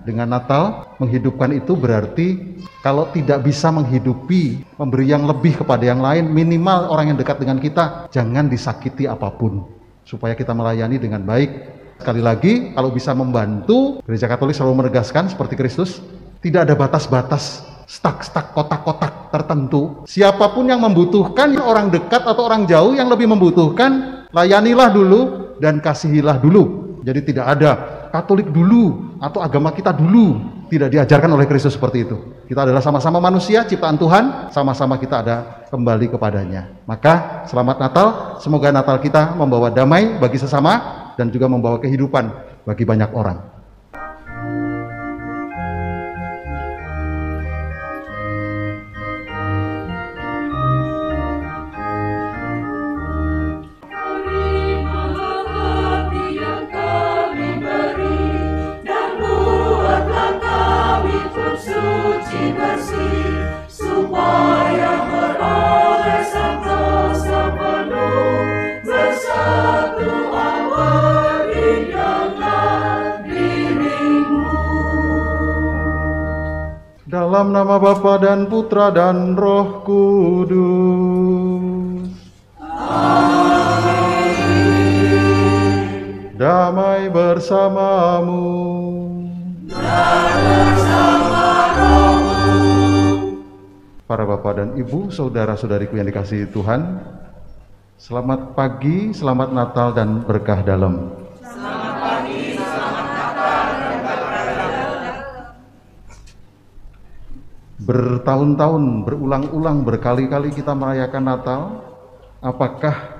Dengan Natal, menghidupkan itu berarti kalau tidak bisa menghidupi, memberi yang lebih kepada yang lain, minimal orang yang dekat dengan kita, jangan disakiti apapun. Supaya kita melayani dengan baik. Sekali lagi, kalau bisa membantu, gereja Katolik selalu menegaskan seperti Kristus, tidak ada batas-batas stak-stak kotak-kotak tertentu. Siapapun yang membutuhkan, ya orang dekat atau orang jauh yang lebih membutuhkan, layanilah dulu dan kasihilah dulu. Jadi tidak ada Katolik dulu atau agama kita dulu tidak diajarkan oleh Kristus seperti itu. Kita adalah sama-sama manusia, ciptaan Tuhan, sama-sama kita ada kembali kepadanya. Maka selamat Natal, semoga Natal kita membawa damai bagi sesama dan juga membawa kehidupan bagi banyak orang. dalam nama Bapa dan Putra dan Roh Kudus. Amin. Damai bersamamu. Damai bersama Para bapak dan ibu, saudara-saudariku yang dikasihi Tuhan, selamat pagi, selamat Natal dan berkah dalam. bertahun-tahun, berulang-ulang, berkali-kali kita merayakan Natal, apakah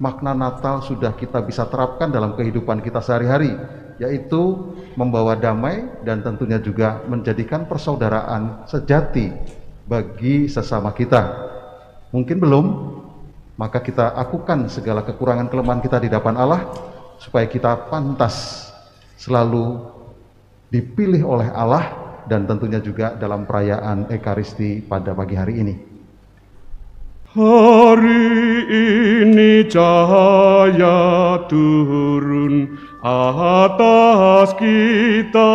makna Natal sudah kita bisa terapkan dalam kehidupan kita sehari-hari, yaitu membawa damai dan tentunya juga menjadikan persaudaraan sejati bagi sesama kita. Mungkin belum, maka kita akukan segala kekurangan kelemahan kita di hadapan Allah supaya kita pantas selalu dipilih oleh Allah dan tentunya juga dalam perayaan Ekaristi pada pagi hari ini. Hari ini cahaya turun atas kita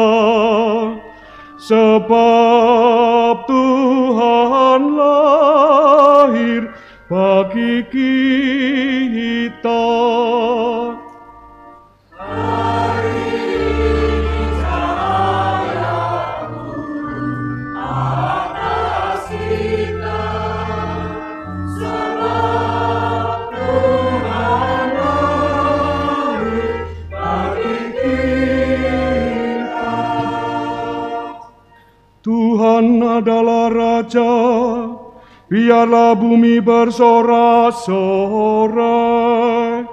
sebab Tuhan lahir bagi kita. biarlah bumi bersorak-sorai,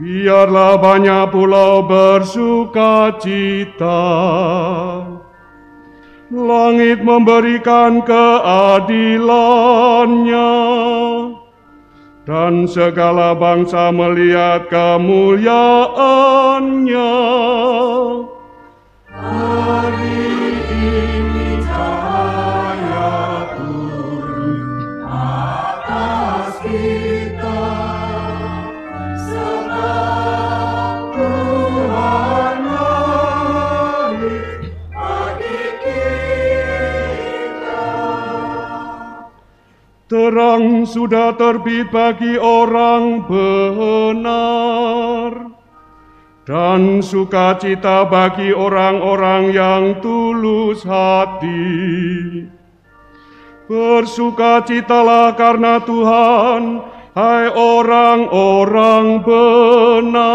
biarlah banyak pulau bersuka cita. Langit memberikan keadilannya, dan segala bangsa melihat kemuliaannya. sudah terbit bagi orang benar dan sukacita bagi orang-orang yang tulus hati. Bersukacitalah karena Tuhan, hai orang-orang benar.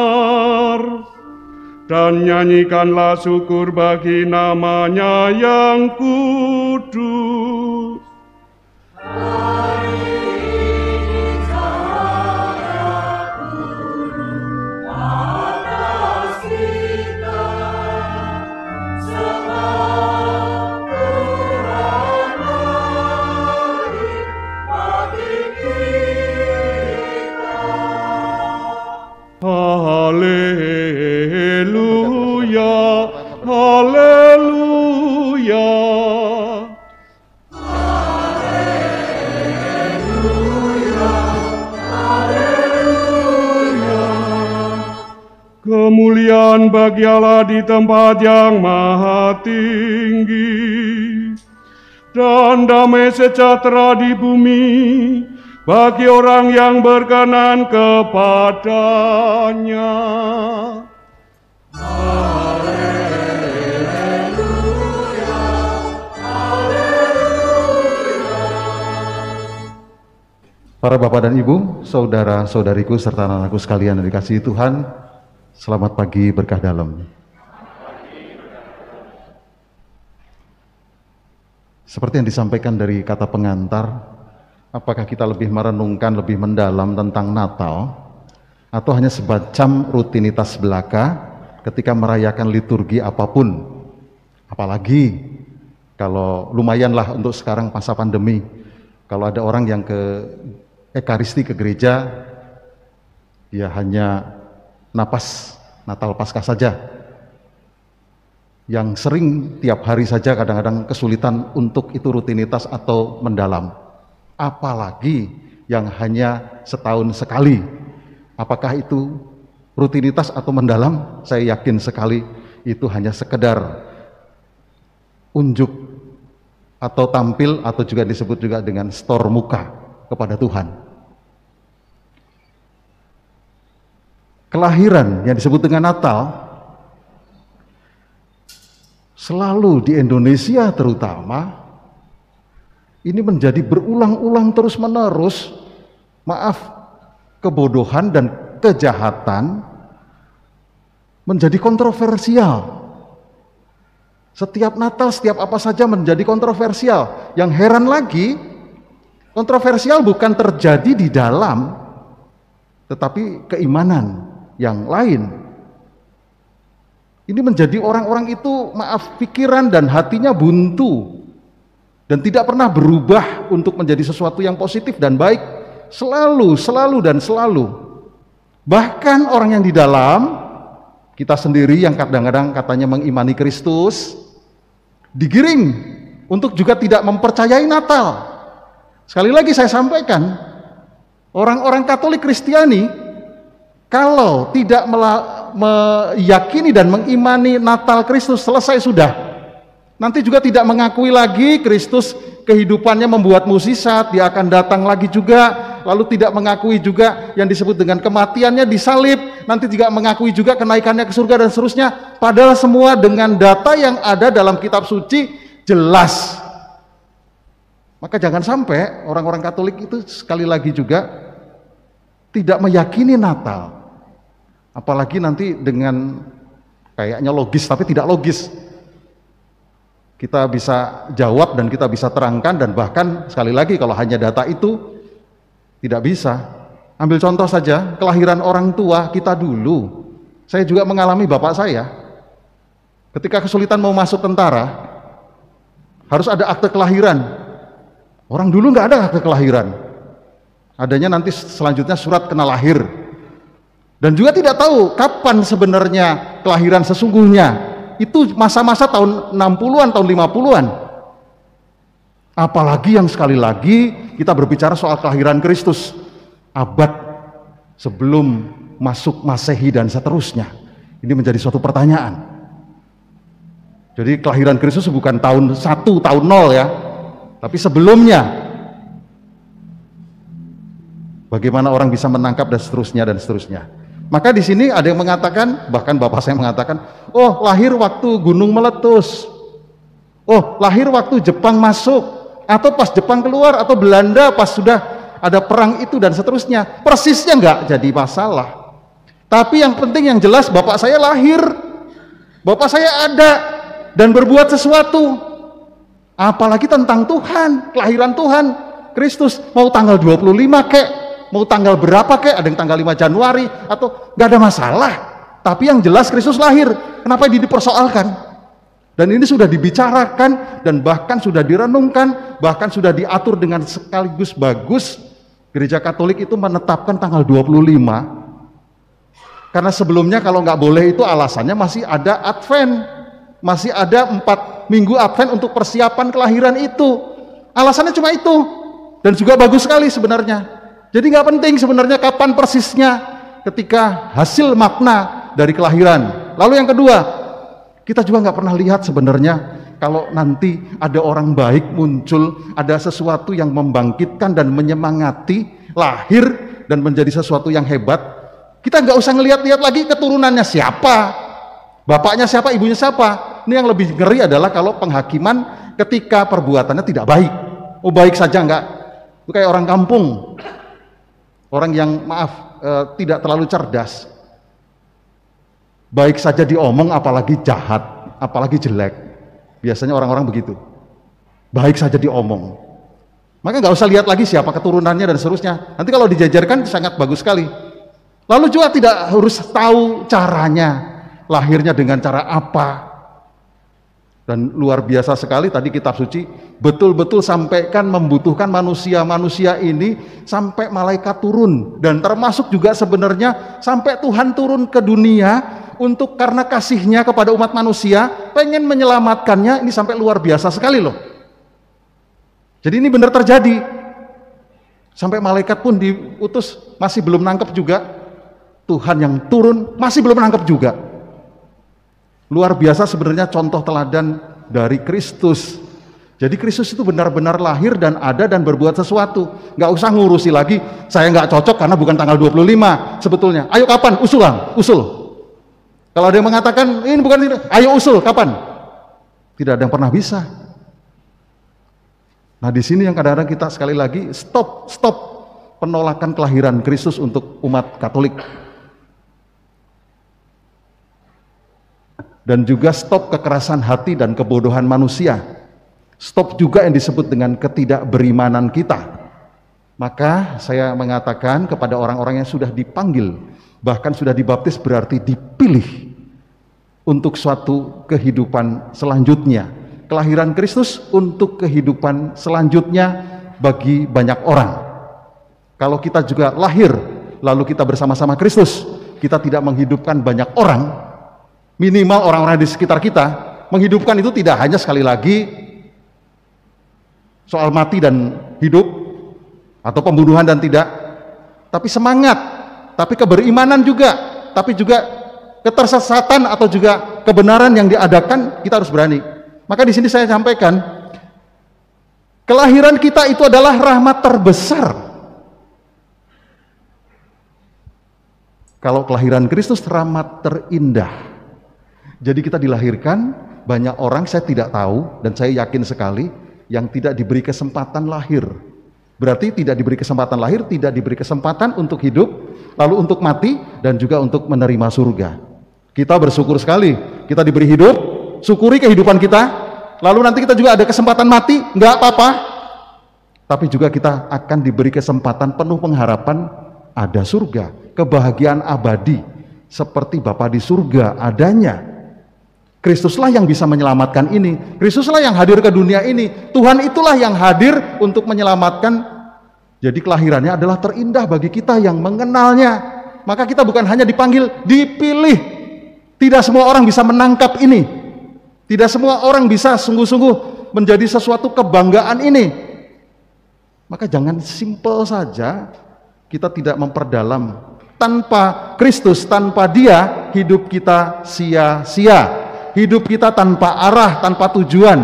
Dan nyanyikanlah syukur bagi namanya yang kudus. Bagi Allah di tempat yang maha tinggi. Dan damai sejahtera di bumi bagi orang yang berkenan kepadanya. Para bapak dan ibu, saudara-saudariku serta anakku sekalian yang dikasihi Tuhan, Selamat pagi berkah dalam. Seperti yang disampaikan dari kata pengantar, apakah kita lebih merenungkan, lebih mendalam tentang Natal, atau hanya sebacam rutinitas belaka ketika merayakan liturgi apapun? Apalagi kalau lumayanlah untuk sekarang masa pandemi, kalau ada orang yang ke Ekaristi ke gereja, ya hanya napas Natal Paskah saja yang sering tiap hari saja kadang-kadang kesulitan untuk itu rutinitas atau mendalam apalagi yang hanya setahun sekali apakah itu rutinitas atau mendalam saya yakin sekali itu hanya sekedar unjuk atau tampil atau juga disebut juga dengan store muka kepada Tuhan kelahiran yang disebut dengan Natal selalu di Indonesia terutama ini menjadi berulang-ulang terus-menerus maaf kebodohan dan kejahatan menjadi kontroversial setiap Natal, setiap apa saja menjadi kontroversial. Yang heran lagi, kontroversial bukan terjadi di dalam, tetapi keimanan yang lain. Ini menjadi orang-orang itu maaf pikiran dan hatinya buntu dan tidak pernah berubah untuk menjadi sesuatu yang positif dan baik selalu, selalu dan selalu. Bahkan orang yang di dalam kita sendiri yang kadang-kadang katanya mengimani Kristus digiring untuk juga tidak mempercayai Natal. Sekali lagi saya sampaikan, orang-orang Katolik Kristiani kalau tidak meyakini dan mengimani Natal Kristus selesai sudah. Nanti juga tidak mengakui lagi Kristus kehidupannya membuat musisat, dia akan datang lagi juga, lalu tidak mengakui juga yang disebut dengan kematiannya disalib, nanti tidak mengakui juga kenaikannya ke surga dan seterusnya. Padahal semua dengan data yang ada dalam kitab suci jelas. Maka jangan sampai orang-orang Katolik itu sekali lagi juga tidak meyakini Natal. Apalagi nanti dengan kayaknya logis tapi tidak logis. Kita bisa jawab dan kita bisa terangkan dan bahkan sekali lagi kalau hanya data itu tidak bisa. Ambil contoh saja kelahiran orang tua kita dulu. Saya juga mengalami bapak saya. Ketika kesulitan mau masuk tentara, harus ada akte kelahiran. Orang dulu nggak ada akte kelahiran. Adanya nanti selanjutnya surat kena lahir dan juga tidak tahu kapan sebenarnya kelahiran sesungguhnya. Itu masa-masa tahun 60-an, tahun 50-an. Apalagi yang sekali lagi kita berbicara soal kelahiran Kristus abad sebelum masuk Masehi dan seterusnya. Ini menjadi suatu pertanyaan. Jadi kelahiran Kristus bukan tahun 1, tahun 0 ya. Tapi sebelumnya bagaimana orang bisa menangkap dan seterusnya dan seterusnya. Maka di sini ada yang mengatakan, bahkan bapak saya mengatakan, oh lahir waktu gunung meletus, oh lahir waktu Jepang masuk, atau pas Jepang keluar, atau Belanda pas sudah ada perang itu dan seterusnya. Persisnya nggak jadi masalah. Tapi yang penting yang jelas bapak saya lahir, bapak saya ada dan berbuat sesuatu. Apalagi tentang Tuhan, kelahiran Tuhan, Kristus mau tanggal 25 kek mau tanggal berapa kek, ada yang tanggal 5 Januari atau nggak ada masalah. Tapi yang jelas Kristus lahir. Kenapa ini dipersoalkan? Dan ini sudah dibicarakan dan bahkan sudah direnungkan, bahkan sudah diatur dengan sekaligus bagus. Gereja Katolik itu menetapkan tanggal 25 karena sebelumnya kalau nggak boleh itu alasannya masih ada Advent, masih ada empat minggu Advent untuk persiapan kelahiran itu. Alasannya cuma itu dan juga bagus sekali sebenarnya. Jadi nggak penting sebenarnya kapan persisnya ketika hasil makna dari kelahiran. Lalu yang kedua, kita juga nggak pernah lihat sebenarnya kalau nanti ada orang baik muncul, ada sesuatu yang membangkitkan dan menyemangati, lahir dan menjadi sesuatu yang hebat, kita nggak usah ngelihat-lihat lagi keturunannya siapa, bapaknya siapa, ibunya siapa. Ini yang lebih ngeri adalah kalau penghakiman ketika perbuatannya tidak baik. Oh baik saja nggak, Itu kayak orang kampung orang yang maaf eh, tidak terlalu cerdas. Baik saja diomong apalagi jahat, apalagi jelek. Biasanya orang-orang begitu. Baik saja diomong. Maka nggak usah lihat lagi siapa keturunannya dan seterusnya. Nanti kalau dijajarkan sangat bagus sekali. Lalu juga tidak harus tahu caranya, lahirnya dengan cara apa, dan luar biasa sekali tadi kitab suci betul-betul sampaikan membutuhkan manusia-manusia ini sampai malaikat turun dan termasuk juga sebenarnya sampai Tuhan turun ke dunia untuk karena kasihnya kepada umat manusia pengen menyelamatkannya ini sampai luar biasa sekali loh. Jadi ini benar terjadi. Sampai malaikat pun diutus masih belum nangkep juga. Tuhan yang turun masih belum nangkep juga. Luar biasa sebenarnya contoh teladan dari Kristus. Jadi Kristus itu benar-benar lahir dan ada dan berbuat sesuatu. Nggak usah ngurusi lagi, saya nggak cocok karena bukan tanggal 25 sebetulnya. Ayo kapan? Usulan, usul. Kalau ada yang mengatakan, ini bukan, ini. ayo usul, kapan? Tidak ada yang pernah bisa. Nah di sini yang kadang-kadang kita sekali lagi, stop, stop penolakan kelahiran Kristus untuk umat Katolik. dan juga stop kekerasan hati dan kebodohan manusia. Stop juga yang disebut dengan ketidakberimanan kita. Maka saya mengatakan kepada orang-orang yang sudah dipanggil, bahkan sudah dibaptis berarti dipilih untuk suatu kehidupan selanjutnya. Kelahiran Kristus untuk kehidupan selanjutnya bagi banyak orang. Kalau kita juga lahir, lalu kita bersama-sama Kristus, kita tidak menghidupkan banyak orang, minimal orang-orang di sekitar kita menghidupkan itu tidak hanya sekali lagi soal mati dan hidup atau pembunuhan dan tidak tapi semangat tapi keberimanan juga tapi juga ketersesatan atau juga kebenaran yang diadakan kita harus berani maka di sini saya sampaikan kelahiran kita itu adalah rahmat terbesar kalau kelahiran Kristus rahmat terindah jadi kita dilahirkan, banyak orang saya tidak tahu dan saya yakin sekali yang tidak diberi kesempatan lahir. Berarti tidak diberi kesempatan lahir, tidak diberi kesempatan untuk hidup, lalu untuk mati dan juga untuk menerima surga. Kita bersyukur sekali, kita diberi hidup, syukuri kehidupan kita. Lalu nanti kita juga ada kesempatan mati, enggak apa-apa. Tapi juga kita akan diberi kesempatan penuh pengharapan ada surga, kebahagiaan abadi seperti bapak di surga adanya Kristuslah yang bisa menyelamatkan ini. Kristuslah yang hadir ke dunia ini. Tuhan itulah yang hadir untuk menyelamatkan. Jadi kelahirannya adalah terindah bagi kita yang mengenalnya. Maka kita bukan hanya dipanggil, dipilih. Tidak semua orang bisa menangkap ini. Tidak semua orang bisa sungguh-sungguh menjadi sesuatu kebanggaan ini. Maka jangan simpel saja kita tidak memperdalam tanpa Kristus, tanpa Dia, hidup kita sia-sia hidup kita tanpa arah, tanpa tujuan.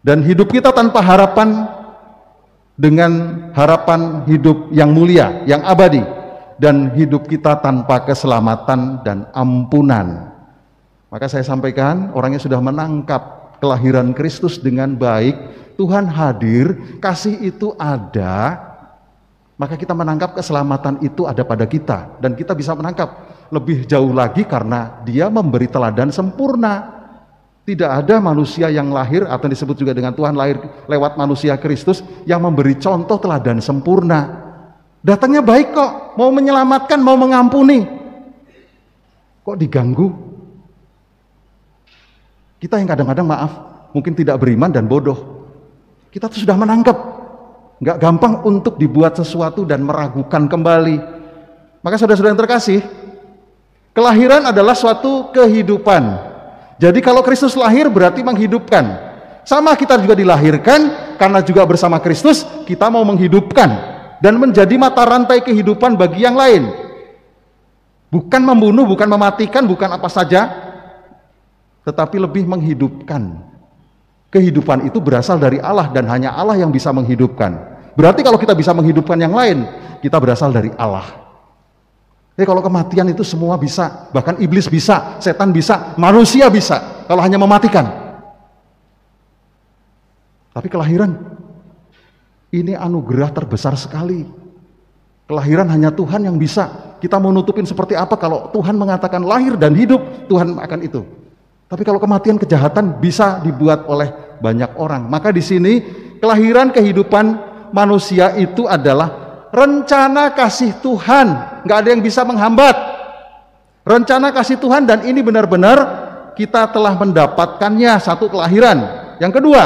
Dan hidup kita tanpa harapan dengan harapan hidup yang mulia, yang abadi. Dan hidup kita tanpa keselamatan dan ampunan. Maka saya sampaikan, orangnya sudah menangkap kelahiran Kristus dengan baik, Tuhan hadir, kasih itu ada, maka kita menangkap keselamatan itu ada pada kita dan kita bisa menangkap lebih jauh lagi karena dia memberi teladan sempurna. Tidak ada manusia yang lahir atau disebut juga dengan Tuhan lahir lewat manusia Kristus yang memberi contoh teladan sempurna. Datangnya baik kok, mau menyelamatkan, mau mengampuni. Kok diganggu? Kita yang kadang-kadang maaf, mungkin tidak beriman dan bodoh. Kita tuh sudah menangkap. Nggak gampang untuk dibuat sesuatu dan meragukan kembali. Maka saudara-saudara yang terkasih, Kelahiran adalah suatu kehidupan. Jadi kalau Kristus lahir berarti menghidupkan. Sama kita juga dilahirkan karena juga bersama Kristus kita mau menghidupkan dan menjadi mata rantai kehidupan bagi yang lain. Bukan membunuh, bukan mematikan, bukan apa saja, tetapi lebih menghidupkan. Kehidupan itu berasal dari Allah dan hanya Allah yang bisa menghidupkan. Berarti kalau kita bisa menghidupkan yang lain, kita berasal dari Allah. Jadi eh, kalau kematian itu semua bisa, bahkan iblis bisa, setan bisa, manusia bisa, kalau hanya mematikan. Tapi kelahiran, ini anugerah terbesar sekali. Kelahiran hanya Tuhan yang bisa. Kita mau nutupin seperti apa kalau Tuhan mengatakan lahir dan hidup, Tuhan akan itu. Tapi kalau kematian kejahatan bisa dibuat oleh banyak orang. Maka di sini kelahiran kehidupan manusia itu adalah rencana kasih Tuhan, nggak ada yang bisa menghambat. Rencana kasih Tuhan dan ini benar-benar kita telah mendapatkannya satu kelahiran. Yang kedua,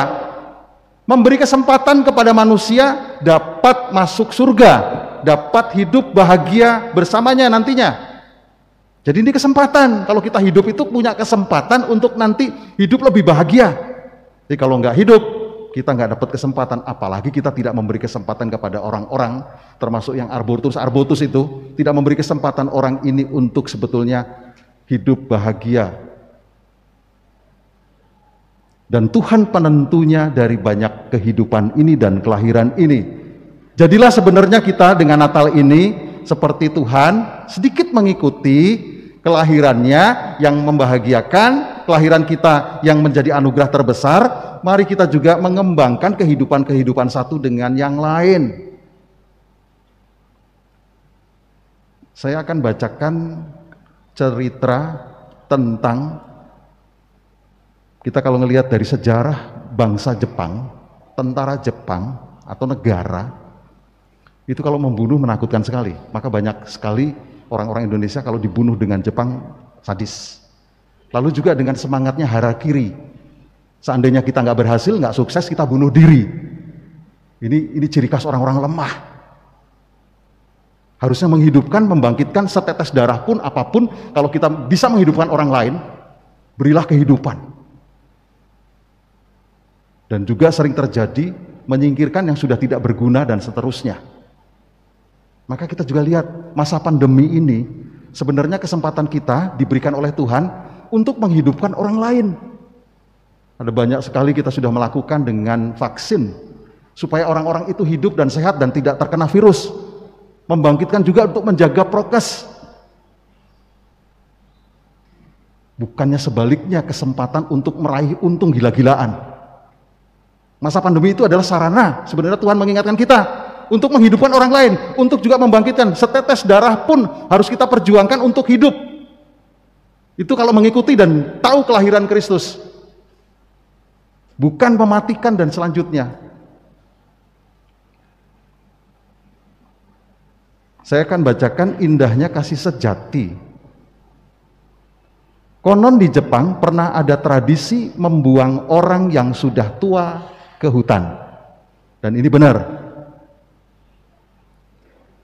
memberi kesempatan kepada manusia dapat masuk surga, dapat hidup bahagia bersamanya nantinya. Jadi ini kesempatan, kalau kita hidup itu punya kesempatan untuk nanti hidup lebih bahagia. Jadi kalau nggak hidup, kita nggak dapat kesempatan, apalagi kita tidak memberi kesempatan kepada orang-orang, termasuk yang Arbutus Arbutus itu, tidak memberi kesempatan orang ini untuk sebetulnya hidup bahagia. Dan Tuhan penentunya dari banyak kehidupan ini dan kelahiran ini. Jadilah sebenarnya kita dengan Natal ini seperti Tuhan sedikit mengikuti kelahirannya yang membahagiakan, kelahiran kita yang menjadi anugerah terbesar, mari kita juga mengembangkan kehidupan-kehidupan satu dengan yang lain. Saya akan bacakan cerita tentang kita kalau melihat dari sejarah bangsa Jepang, tentara Jepang atau negara itu kalau membunuh menakutkan sekali. Maka banyak sekali orang-orang Indonesia kalau dibunuh dengan Jepang sadis. Lalu juga dengan semangatnya hara kiri, Seandainya kita nggak berhasil, nggak sukses, kita bunuh diri. Ini ini ciri khas orang-orang lemah. Harusnya menghidupkan, membangkitkan setetes darah pun apapun, kalau kita bisa menghidupkan orang lain, berilah kehidupan. Dan juga sering terjadi menyingkirkan yang sudah tidak berguna dan seterusnya. Maka kita juga lihat masa pandemi ini sebenarnya kesempatan kita diberikan oleh Tuhan untuk menghidupkan orang lain. Ada banyak sekali kita sudah melakukan dengan vaksin supaya orang-orang itu hidup dan sehat dan tidak terkena virus. Membangkitkan juga untuk menjaga prokes. Bukannya sebaliknya kesempatan untuk meraih untung gila-gilaan. Masa pandemi itu adalah sarana. Sebenarnya Tuhan mengingatkan kita untuk menghidupkan orang lain, untuk juga membangkitkan setetes darah pun harus kita perjuangkan untuk hidup. Itu kalau mengikuti dan tahu kelahiran Kristus. Bukan mematikan dan selanjutnya. Saya akan bacakan indahnya kasih sejati. Konon di Jepang pernah ada tradisi membuang orang yang sudah tua ke hutan. Dan ini benar,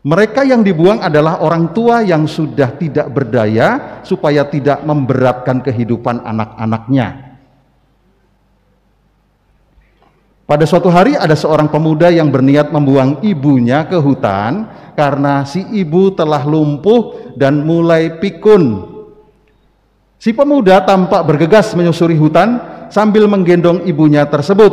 mereka yang dibuang adalah orang tua yang sudah tidak berdaya supaya tidak memberatkan kehidupan anak-anaknya. Pada suatu hari ada seorang pemuda yang berniat membuang ibunya ke hutan karena si ibu telah lumpuh dan mulai pikun. Si pemuda tampak bergegas menyusuri hutan sambil menggendong ibunya tersebut.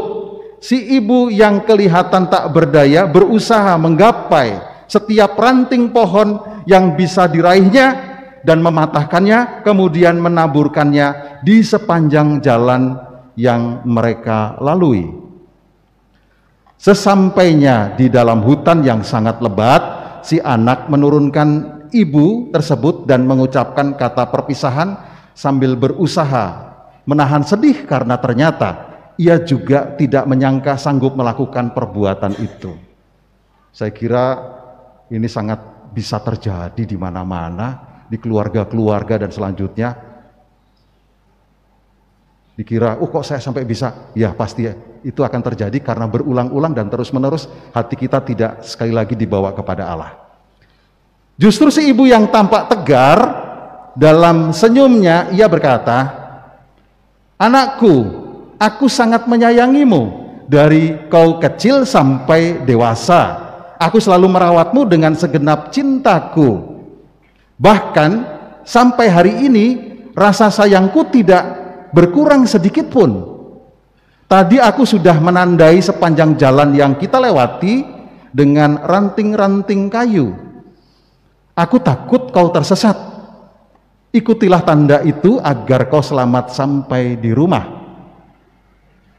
Si ibu yang kelihatan tak berdaya berusaha menggapai setiap ranting pohon yang bisa diraihnya dan mematahkannya, kemudian menaburkannya di sepanjang jalan yang mereka lalui. Sesampainya di dalam hutan yang sangat lebat, si anak menurunkan ibu tersebut dan mengucapkan kata perpisahan sambil berusaha menahan sedih karena ternyata ia juga tidak menyangka sanggup melakukan perbuatan itu. Saya kira ini sangat bisa terjadi di mana-mana, di keluarga-keluarga dan selanjutnya. Dikira, oh kok saya sampai bisa? Ya pasti ya. itu akan terjadi karena berulang-ulang dan terus-menerus hati kita tidak sekali lagi dibawa kepada Allah. Justru si ibu yang tampak tegar dalam senyumnya ia berkata, "Anakku, aku sangat menyayangimu dari kau kecil sampai dewasa." aku selalu merawatmu dengan segenap cintaku. Bahkan sampai hari ini rasa sayangku tidak berkurang sedikit pun. Tadi aku sudah menandai sepanjang jalan yang kita lewati dengan ranting-ranting kayu. Aku takut kau tersesat. Ikutilah tanda itu agar kau selamat sampai di rumah.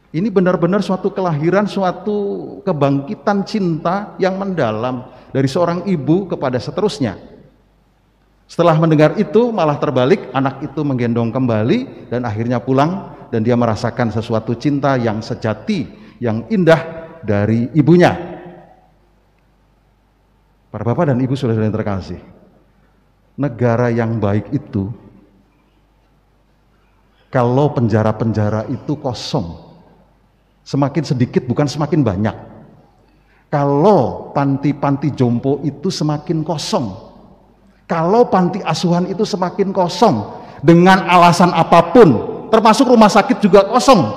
Ini benar-benar suatu kelahiran, suatu kebangkitan cinta yang mendalam dari seorang ibu kepada seterusnya. Setelah mendengar itu, malah terbalik, anak itu menggendong kembali dan akhirnya pulang dan dia merasakan sesuatu cinta yang sejati, yang indah dari ibunya. Para bapak dan ibu sudah yang terkasih, negara yang baik itu kalau penjara-penjara itu kosong, Semakin sedikit bukan semakin banyak. Kalau panti-panti jompo itu semakin kosong, kalau panti asuhan itu semakin kosong dengan alasan apapun, termasuk rumah sakit juga kosong.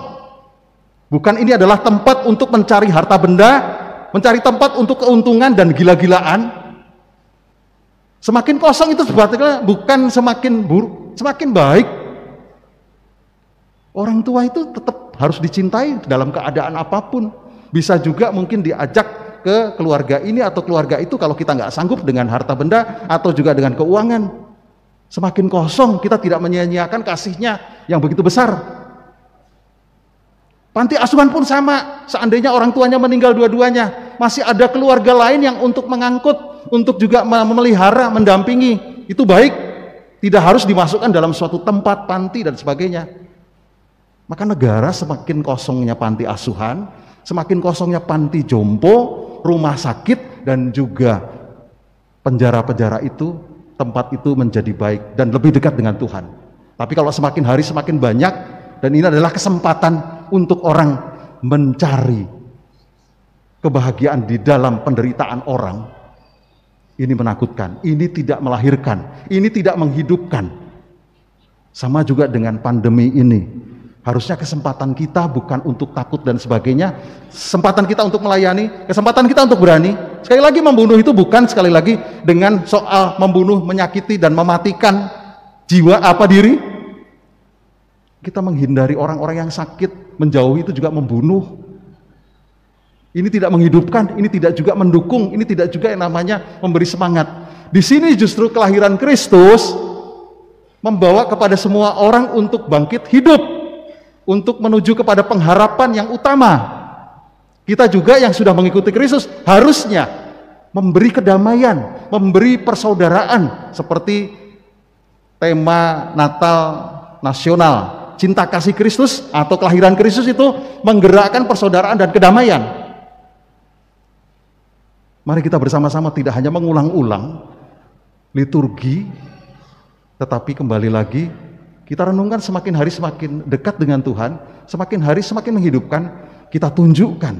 Bukan ini adalah tempat untuk mencari harta benda, mencari tempat untuk keuntungan dan gila-gilaan. Semakin kosong itu berarti bukan semakin buruk, semakin baik. Orang tua itu tetap harus dicintai dalam keadaan apapun. Bisa juga mungkin diajak ke keluarga ini atau keluarga itu kalau kita nggak sanggup dengan harta benda atau juga dengan keuangan. Semakin kosong kita tidak menyia-nyiakan kasihnya yang begitu besar. Panti asuhan pun sama, seandainya orang tuanya meninggal dua-duanya, masih ada keluarga lain yang untuk mengangkut, untuk juga memelihara, mendampingi, itu baik. Tidak harus dimasukkan dalam suatu tempat panti dan sebagainya maka negara semakin kosongnya panti asuhan, semakin kosongnya panti jompo, rumah sakit, dan juga penjara-penjara itu, tempat itu menjadi baik dan lebih dekat dengan Tuhan. Tapi kalau semakin hari semakin banyak, dan ini adalah kesempatan untuk orang mencari kebahagiaan di dalam penderitaan orang, ini menakutkan, ini tidak melahirkan, ini tidak menghidupkan. Sama juga dengan pandemi ini, Harusnya kesempatan kita bukan untuk takut dan sebagainya, kesempatan kita untuk melayani, kesempatan kita untuk berani. Sekali lagi membunuh itu bukan sekali lagi dengan soal membunuh, menyakiti dan mematikan jiwa apa diri. Kita menghindari orang-orang yang sakit, menjauhi itu juga membunuh. Ini tidak menghidupkan, ini tidak juga mendukung, ini tidak juga yang namanya memberi semangat. Di sini justru kelahiran Kristus membawa kepada semua orang untuk bangkit hidup untuk menuju kepada pengharapan yang utama. Kita juga yang sudah mengikuti Kristus harusnya memberi kedamaian, memberi persaudaraan seperti tema Natal nasional. Cinta kasih Kristus atau kelahiran Kristus itu menggerakkan persaudaraan dan kedamaian. Mari kita bersama-sama tidak hanya mengulang-ulang liturgi, tetapi kembali lagi kita renungkan semakin hari semakin dekat dengan Tuhan, semakin hari semakin menghidupkan, kita tunjukkan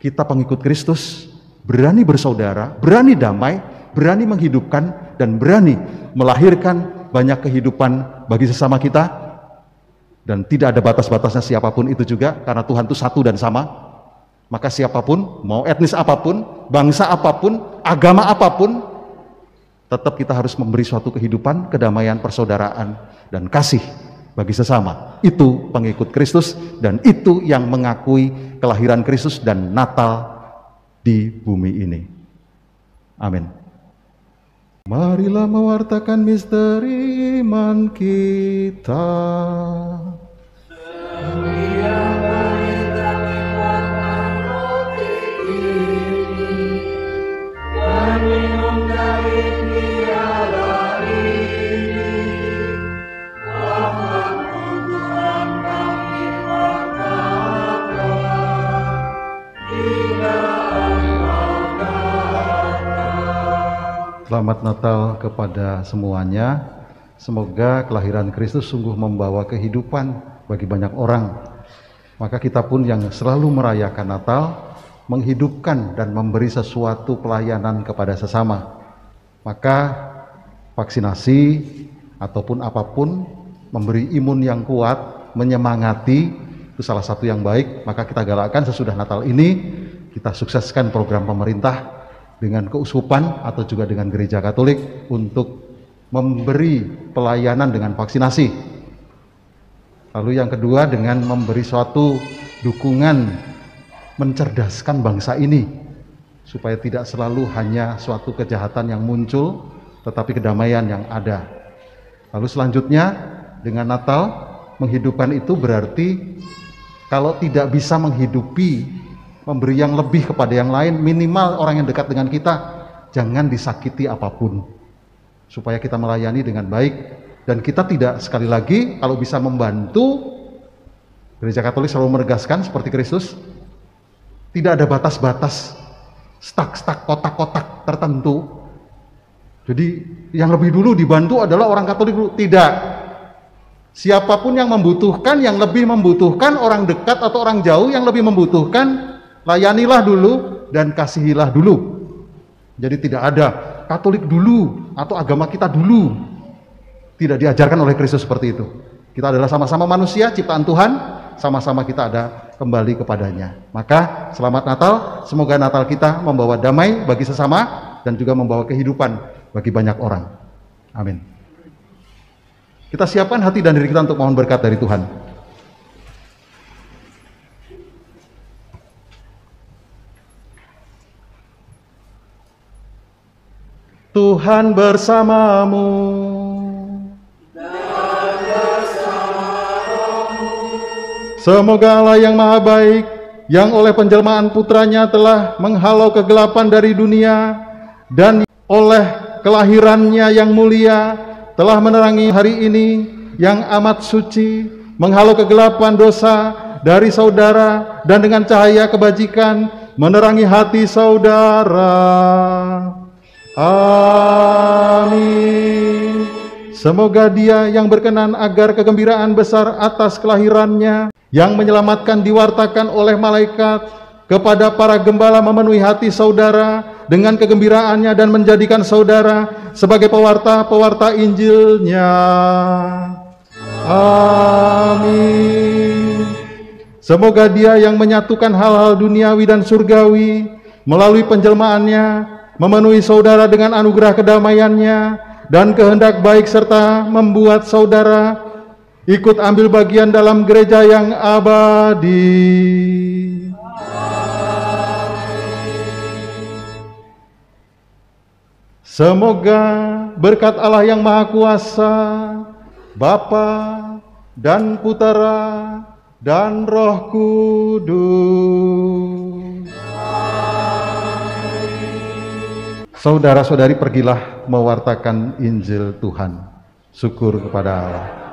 kita pengikut Kristus, berani bersaudara, berani damai, berani menghidupkan dan berani melahirkan banyak kehidupan bagi sesama kita dan tidak ada batas-batasnya siapapun itu juga karena Tuhan itu satu dan sama maka siapapun, mau etnis apapun, bangsa apapun, agama apapun, Tetap kita harus memberi suatu kehidupan, kedamaian, persaudaraan, dan kasih bagi sesama. Itu pengikut Kristus dan itu yang mengakui kelahiran Kristus dan Natal di bumi ini. Amin. Marilah mewartakan misteri iman kita. selamat Natal kepada semuanya. Semoga kelahiran Kristus sungguh membawa kehidupan bagi banyak orang. Maka kita pun yang selalu merayakan Natal, menghidupkan dan memberi sesuatu pelayanan kepada sesama. Maka vaksinasi ataupun apapun memberi imun yang kuat, menyemangati itu salah satu yang baik. Maka kita galakkan sesudah Natal ini kita sukseskan program pemerintah dengan keusupan atau juga dengan gereja Katolik untuk memberi pelayanan dengan vaksinasi. Lalu yang kedua dengan memberi suatu dukungan mencerdaskan bangsa ini supaya tidak selalu hanya suatu kejahatan yang muncul tetapi kedamaian yang ada. Lalu selanjutnya dengan Natal menghidupkan itu berarti kalau tidak bisa menghidupi memberi yang lebih kepada yang lain, minimal orang yang dekat dengan kita, jangan disakiti apapun. Supaya kita melayani dengan baik dan kita tidak sekali lagi kalau bisa membantu Gereja Katolik selalu menegaskan seperti Kristus tidak ada batas-batas stak-stak kotak-kotak tertentu. Jadi yang lebih dulu dibantu adalah orang Katolik dulu. Tidak. Siapapun yang membutuhkan, yang lebih membutuhkan, orang dekat atau orang jauh yang lebih membutuhkan, Layanilah dulu dan kasihilah dulu. Jadi tidak ada Katolik dulu atau agama kita dulu. Tidak diajarkan oleh Kristus seperti itu. Kita adalah sama-sama manusia, ciptaan Tuhan, sama-sama kita ada kembali kepadanya. Maka selamat Natal, semoga Natal kita membawa damai bagi sesama dan juga membawa kehidupan bagi banyak orang. Amin. Kita siapkan hati dan diri kita untuk mohon berkat dari Tuhan. Tuhan bersamamu. Semoga Allah yang maha baik, yang oleh penjelmaan putranya telah menghalau kegelapan dari dunia, dan oleh kelahirannya yang mulia telah menerangi hari ini yang amat suci, menghalau kegelapan dosa dari saudara, dan dengan cahaya kebajikan menerangi hati saudara. Amin. Semoga dia yang berkenan agar kegembiraan besar atas kelahirannya yang menyelamatkan diwartakan oleh malaikat kepada para gembala memenuhi hati saudara dengan kegembiraannya dan menjadikan saudara sebagai pewarta-pewarta Injilnya. Amin. Semoga dia yang menyatukan hal-hal duniawi dan surgawi melalui penjelmaannya memenuhi saudara dengan anugerah kedamaiannya dan kehendak baik serta membuat saudara ikut ambil bagian dalam gereja yang abadi. Semoga berkat Allah yang Maha Kuasa, Bapa dan Putera dan Roh Kudus Saudara-saudari pergilah mewartakan Injil Tuhan. Syukur kepada Allah.